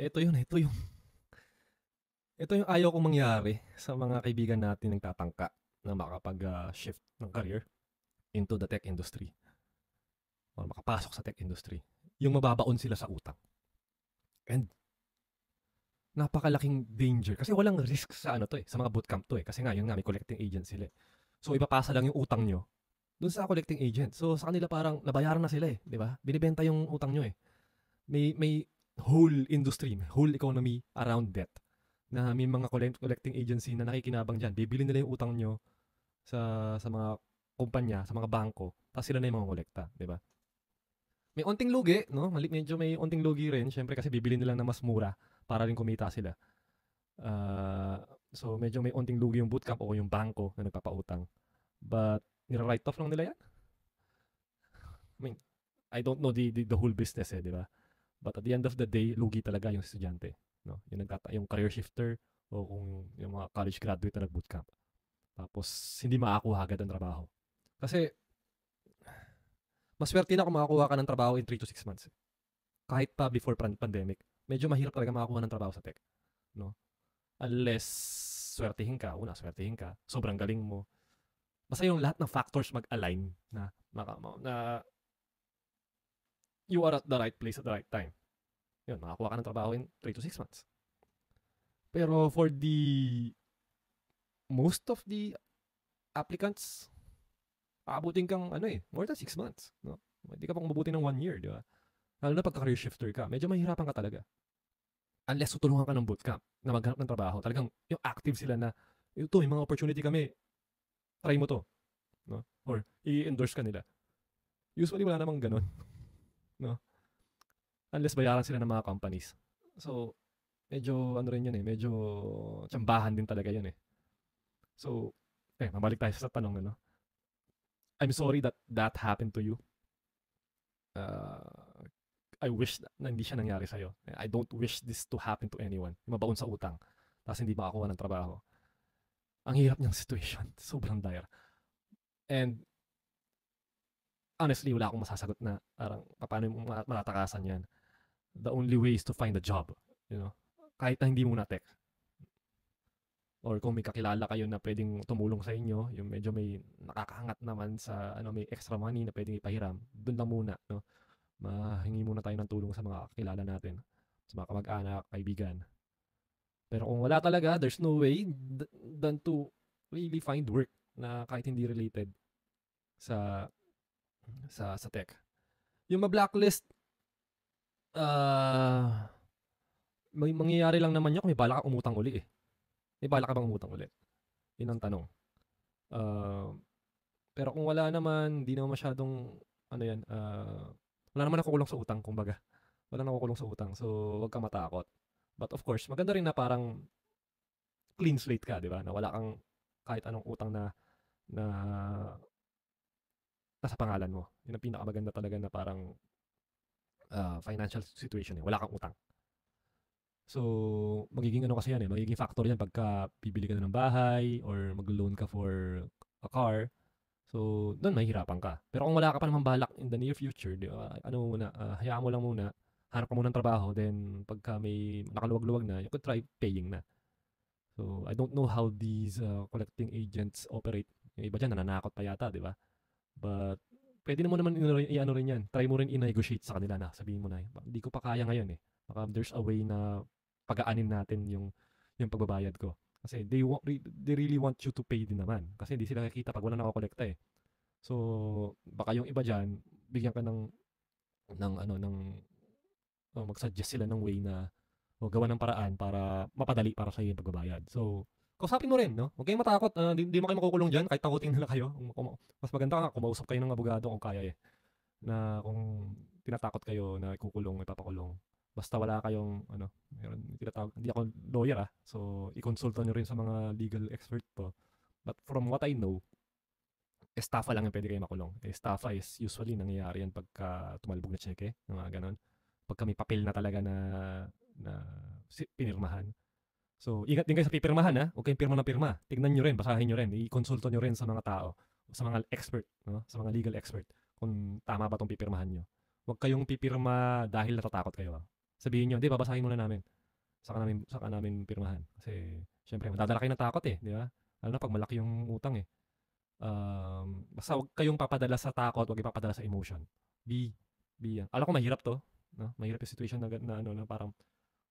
Ito yun, ito yung ito yung ayaw kong mangyari sa mga kaibigan natin nagtatangka na makapag-shift ah, ng career into the tech industry O makapasok sa tech industry, yung mababaon sila sa utang. And napakalaking danger kasi walang risk sa ano to eh, sa mga bootcamp to eh kasi nga yun nga may collecting agent sila eh. So ipapasa lang yung utang nyo doon sa collecting agent. So sa kanila parang nabayaran na sila eh, di ba? Binibenta yung utang nyo eh. May may whole industry, whole economy around debt. Na may mga collecting agency na nakikinabang dyan. Bibili nila yung utang nyo sa, sa mga kumpanya, sa mga bangko. Tapos sila na yung mga kolekta, di ba? May onting lugi, no? Malik medyo may onting lugi rin. Siyempre kasi bibili nila na mas mura para rin kumita sila. Uh, so medyo may onting lugi yung bootcamp o yung bangko na nagpapautang. But nira-write off lang nila yan. I mean, I don't know the, the, the whole business eh, di ba? But at the end of the day, lugi talaga yung estudyante. No? Yung, nagtata- yung career shifter o kung yung mga college graduate na nag-bootcamp. Tapos, hindi makakuha agad ang trabaho. Kasi, maswerte na kung makakuha ka ng trabaho in 3 to 6 months. Kahit pa before pandemic, medyo mahirap talaga makakuha ng trabaho sa tech. No? Unless, swertihin ka. Una, swertihin ka. Sobrang galing mo. Basta yung lahat ng factors mag-align na, na, na you are at the right place at the right time yun, makakuha ka ng trabaho in 3 to 6 months. Pero for the most of the applicants, aabutin kang ano eh, more than 6 months. No? Hindi ka pa mabuti ng 1 year, di ba? Lalo na pagka career shifter ka, medyo mahirapan ka talaga. Unless tutulungan ka ng bootcamp na maghanap ng trabaho, talagang yung active sila na, ito, may mga opportunity kami, try mo to. No? Or i-endorse ka nila. Usually wala namang ganun. No? Unless bayaran sila ng mga companies. So, medyo ano rin yun eh, medyo tsambahan din talaga yun eh. So, eh, mabalik tayo sa tanong, ano? I'm sorry that that happened to you. Uh, I wish na hindi siya nangyari sa'yo. I don't wish this to happen to anyone. Mabaon sa utang. Tapos hindi makakuha ng trabaho. Ang hirap niyang situation. Sobrang dire. And honestly, wala akong masasagot na parang paano yung matatakasan yan the only way is to find a job. You know? Kahit na hindi muna tech. Or kung may kakilala kayo na pwedeng tumulong sa inyo, yung medyo may nakakaangat naman sa ano may extra money na pwedeng ipahiram, doon lang muna, no? Mahingi muna tayo ng tulong sa mga kakilala natin, sa mga kamag-anak, kaibigan. Pero kung wala talaga, there's no way than to really find work na kahit hindi related sa sa sa tech. Yung ma-blacklist uh, may mangyayari lang naman yun kung may bala ka umutang uli eh. May bala ka bang umutang uli? Yun ang tanong. Uh, pero kung wala naman, hindi naman masyadong, ano yan, uh, wala naman nakukulong sa utang, kumbaga. Wala nakukulong sa utang, so wag ka matakot. But of course, maganda rin na parang clean slate ka, di ba? Na wala kang kahit anong utang na na nasa pangalan mo. Yun ang pinakamaganda talaga na parang uh, financial situation eh. Wala kang utang. So, magiging ano kasi yan eh, magiging factor yan pagka bibili ka na ng bahay or mag-loan ka for a car. So, doon mahihirapan ka. Pero kung wala ka pa naman balak in the near future, di ba, ano muna, uh, hayaan mo lang muna, hanap ka muna ng trabaho, then pagka may nakaluwag-luwag na, you could try paying na. So, I don't know how these uh, collecting agents operate. Yung iba dyan, nananakot pa yata, di ba? But, pwede mo naman i-ano rin yan. Try mo rin i-negotiate sa kanila na. Sabihin mo na, hindi ko pa kaya ngayon eh. Baka there's a way na pagaanin natin yung, yung pagbabayad ko. Kasi they, want, they really want you to pay din naman. Kasi hindi sila nakikita pag wala na kolekta eh. So, baka yung iba dyan, bigyan ka ng, ng ano, ng, oh, mag-suggest sila ng way na, o oh, gawa ng paraan para mapadali para sa iyo yung pagbabayad. So, kausapin mo rin, no? Huwag kayong matakot. Uh, di, di mo kayo makukulong dyan kahit takutin nila kayo. Kung, kung, mas maganda nga, kumausap kayo ng abogado kung kaya eh. Na kung tinatakot kayo na ikukulong, ipapakulong. Basta wala kayong, ano, meron, tinatawag, hindi ako lawyer ah. So, ikonsulta nyo rin sa mga legal expert po. But from what I know, estafa lang yung pwede kayo makulong. Estafa is usually nangyayari yan pagka tumalbog na cheque, mga ganon. Pagka may papel na talaga na, na pinirmahan So, ingat din kayo sa pipirmahan ha. Huwag kayong pirma ng pirma. Tignan nyo rin, basahin nyo rin, i-konsulto nyo rin sa mga tao, sa mga expert, no? sa mga legal expert, kung tama ba itong pipirmahan nyo. Huwag kayong pipirma dahil natatakot kayo. Ha? Sabihin nyo, hindi, babasahin muna namin. Saka namin, saka namin pirmahan. Kasi, syempre, madadala kayo ng takot eh, di ba? Alam na pag malaki yung utang eh. Um, basta huwag kayong papadala sa takot, huwag ipapadala sa emotion. Be, be, uh, alam ko mahirap to, no? mahirap yung situation na, na, ano, na parang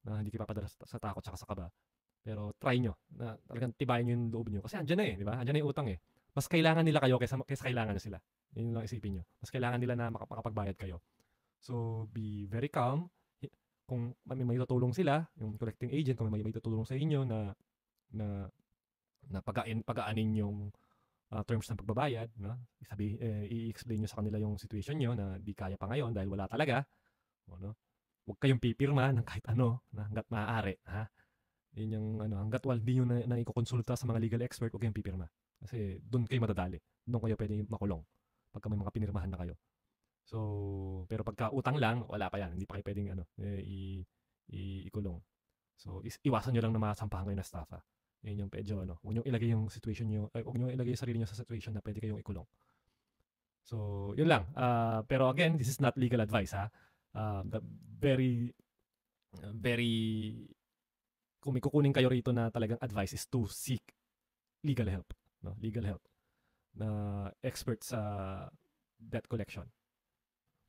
na hindi kapapadala sa, sa takot at sa kaba. Pero try nyo. Na, talagang tibayin nyo yung loob nyo. Kasi andyan na eh, di ba? Andyan na yung utang eh. Mas kailangan nila kayo kaysa, kaysa kailangan na sila. Yun lang isipin nyo. Mas kailangan nila na makapagbayad kayo. So, be very calm. Kung may may tutulong sila, yung collecting agent, kung may may tutulong sa inyo na na na pagain pagaanin yung uh, terms ng pagbabayad, no? Sabi eh, i-explain niyo sa kanila yung situation niyo na di kaya pa ngayon dahil wala talaga. Ano? no? Huwag kayong pipirma ng kahit ano na hangga't maaari, ha? Yun yung ano, hanggat wal, di nyo na, na ikukonsulta sa mga legal expert, huwag kayong pipirma. Kasi doon kayo madadali. Doon kayo pwede makulong pagka may mga pinirmahan na kayo. So, pero pagka utang lang, wala pa yan. Hindi pa kayo pwedeng ano, eh, i, i, ikulong. So, is, iwasan nyo lang na masampahan kayo na estafa. Ah. Yun yung medyo ano, huwag nyo ilagay yung situation nyo, ay, huwag nyo ilagay yung sarili nyo sa situation na pwede kayong ikulong. So, yun lang. Uh, pero again, this is not legal advice, ha? Uh, ah, very, very kung may kukunin kayo rito na talagang advice is to seek legal help, no? Legal help na expert sa debt collection.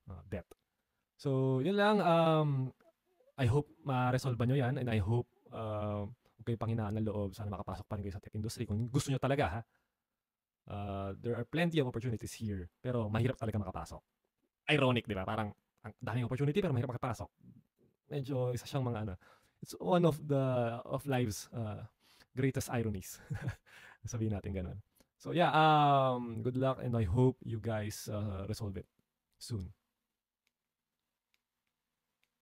Uh, debt. So, yun lang. Um, I hope ma-resolve nyo yan and I hope uh, um, okay kayong panghinaan ng loob. Sana makapasok pa rin kayo sa tech industry kung gusto nyo talaga ha. Uh, there are plenty of opportunities here pero mahirap talaga makapasok. Ironic, di ba? Parang ang daming opportunity pero mahirap makapasok. Medyo isa siyang mga ano, it's one of the of life's uh, greatest ironies. Sabihin natin ganun. So yeah, um, good luck and I hope you guys uh, resolve it soon.